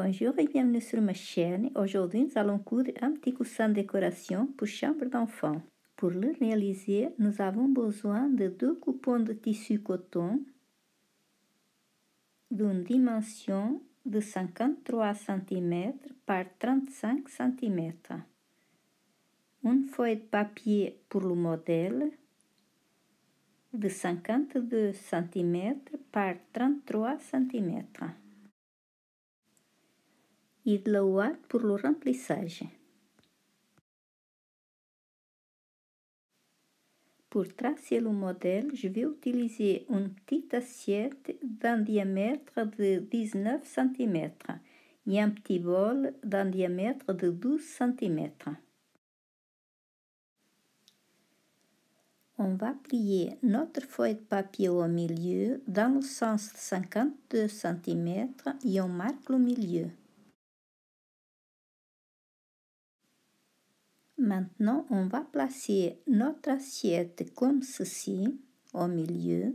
Bonjour et bienvenue sur ma chaîne. Aujourd'hui, nous allons coudre un petit coussin de décoration pour chambre d'enfant. Pour le réaliser, nous avons besoin de deux coupons de tissu coton d'une dimension de 53 cm par 35 cm. Une feuille de papier pour le modèle de 52 cm par 33 cm et de la pour le remplissage. Pour tracer le modèle, je vais utiliser une petite assiette d'un diamètre de 19 cm et un petit bol d'un diamètre de 12 cm. On va plier notre feuille de papier au milieu dans le sens 52 cm et on marque le milieu. Maintenant, on va placer notre assiette comme ceci, au milieu.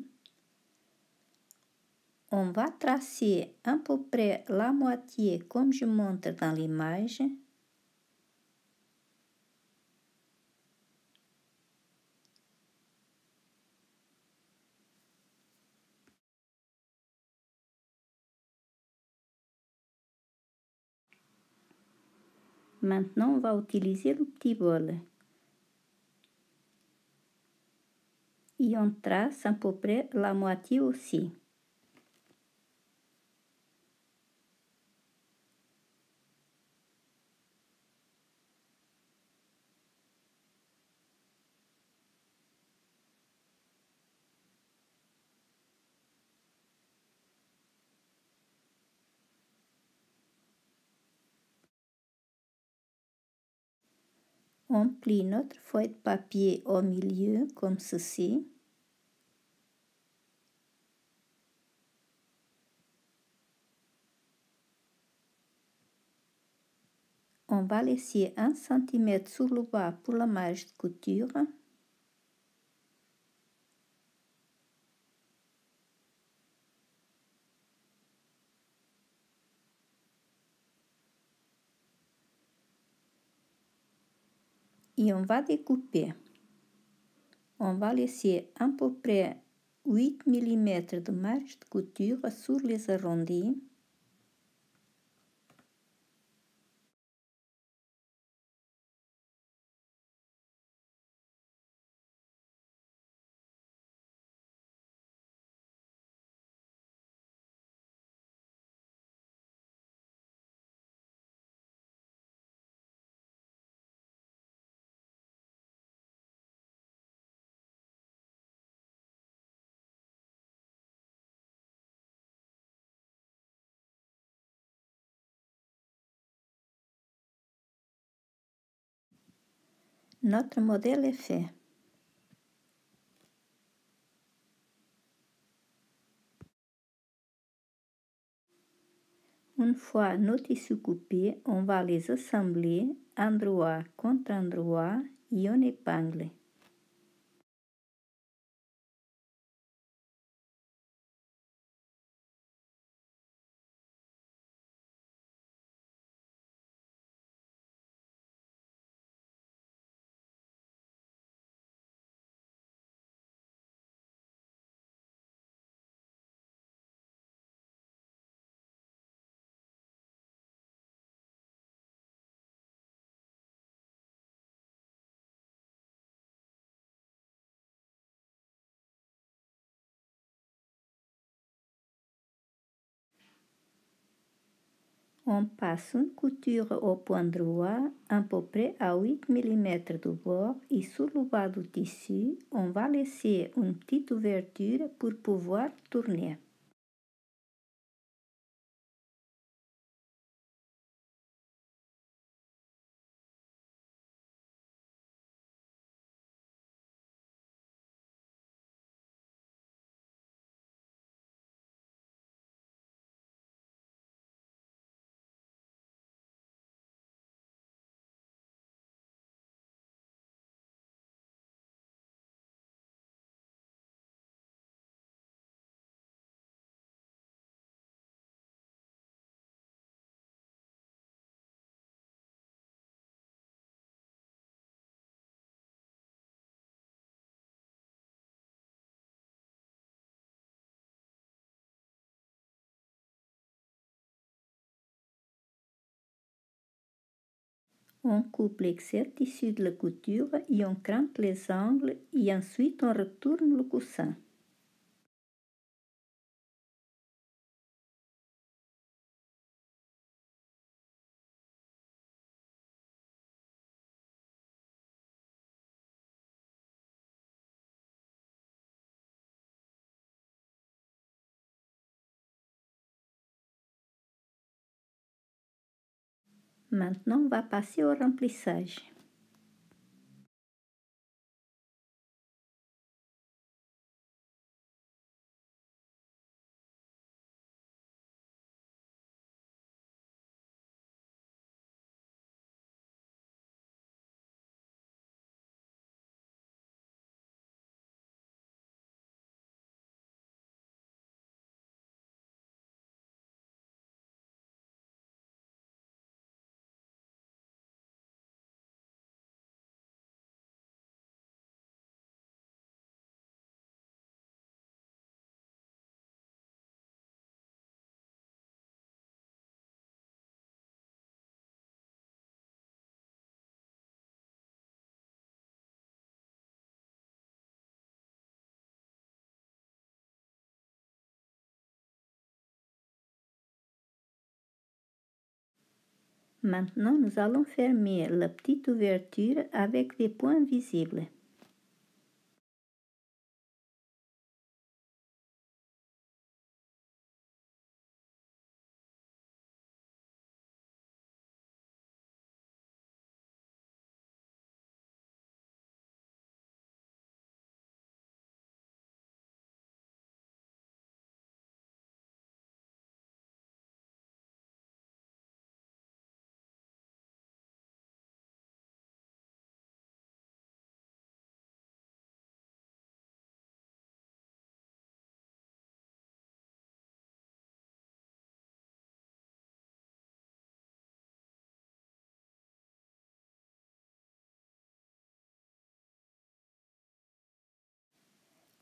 On va tracer à peu près la moitié comme je montre dans l'image. Maintenant, on va utiliser le petit bol. Et on trace à peu près la moitié aussi. On plie notre feuille de papier au milieu comme ceci. On va laisser un cm sur le bas pour la marge de couture. et on va découper. On va laisser à peu près 8 mm de marge de couture sur les arrondis Notre modèle est fait. Une fois nos tissus coupés, on va les assembler endroit contre endroit et on épingle. On passe une couture au point droit, à peu près à 8 mm du bord et sur le bas du tissu, on va laisser une petite ouverture pour pouvoir tourner. On coupe l'excès issu de la couture et on crante les angles et ensuite on retourne le coussin. maintenant on va passer aux Maintenant, nous allons fermer la petite ouverture avec des points visibles.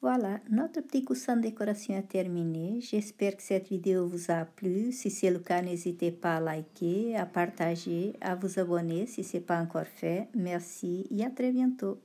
Voilà, notre petit coussin de décoration est terminé. J'espère que cette vidéo vous a plu. Si c'est le cas, n'hésitez pas à liker, à partager, à vous abonner si ce n'est pas encore fait. Merci et à très bientôt.